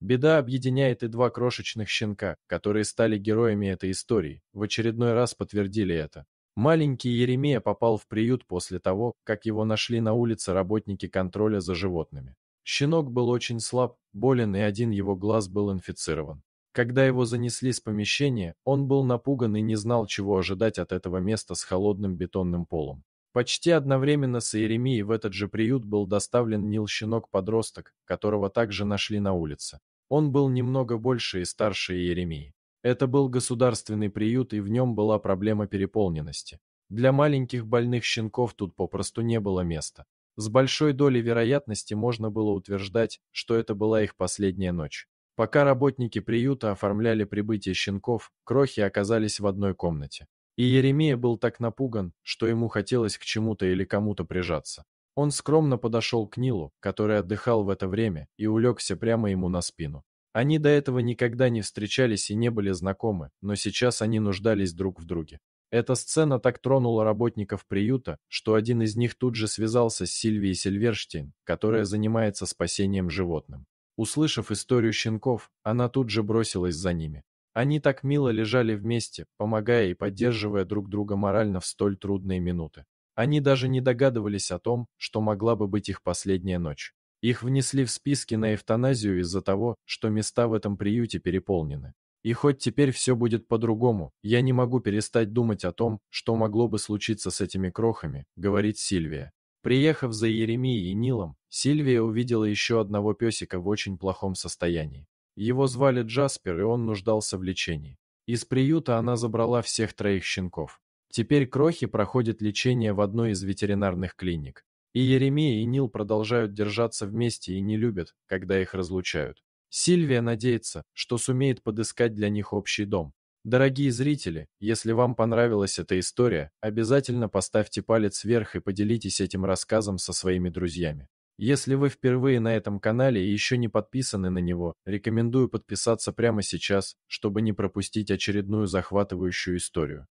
Беда объединяет и два крошечных щенка, которые стали героями этой истории, в очередной раз подтвердили это. Маленький Еремея попал в приют после того, как его нашли на улице работники контроля за животными. Щенок был очень слаб, болен и один его глаз был инфицирован. Когда его занесли с помещения, он был напуган и не знал, чего ожидать от этого места с холодным бетонным полом. Почти одновременно с Иеремией в этот же приют был доставлен Нил щенок-подросток, которого также нашли на улице. Он был немного больше и старше Иеремии. Это был государственный приют, и в нем была проблема переполненности. Для маленьких больных щенков тут попросту не было места. С большой долей вероятности можно было утверждать, что это была их последняя ночь. Пока работники приюта оформляли прибытие щенков, крохи оказались в одной комнате. И Еремия был так напуган, что ему хотелось к чему-то или кому-то прижаться. Он скромно подошел к Нилу, который отдыхал в это время, и улегся прямо ему на спину. Они до этого никогда не встречались и не были знакомы, но сейчас они нуждались друг в друге. Эта сцена так тронула работников приюта, что один из них тут же связался с Сильвией Сильверштейн, которая занимается спасением животным. Услышав историю щенков, она тут же бросилась за ними. Они так мило лежали вместе, помогая и поддерживая друг друга морально в столь трудные минуты. Они даже не догадывались о том, что могла бы быть их последняя ночь. Их внесли в списки на эвтаназию из-за того, что места в этом приюте переполнены. И хоть теперь все будет по-другому, я не могу перестать думать о том, что могло бы случиться с этими крохами, говорит Сильвия. Приехав за Еремией и Нилом, Сильвия увидела еще одного песика в очень плохом состоянии. Его звали Джаспер, и он нуждался в лечении. Из приюта она забрала всех троих щенков. Теперь крохи проходят лечение в одной из ветеринарных клиник. И Еремия, и Нил продолжают держаться вместе и не любят, когда их разлучают. Сильвия надеется, что сумеет подыскать для них общий дом. Дорогие зрители, если вам понравилась эта история, обязательно поставьте палец вверх и поделитесь этим рассказом со своими друзьями. Если вы впервые на этом канале и еще не подписаны на него, рекомендую подписаться прямо сейчас, чтобы не пропустить очередную захватывающую историю.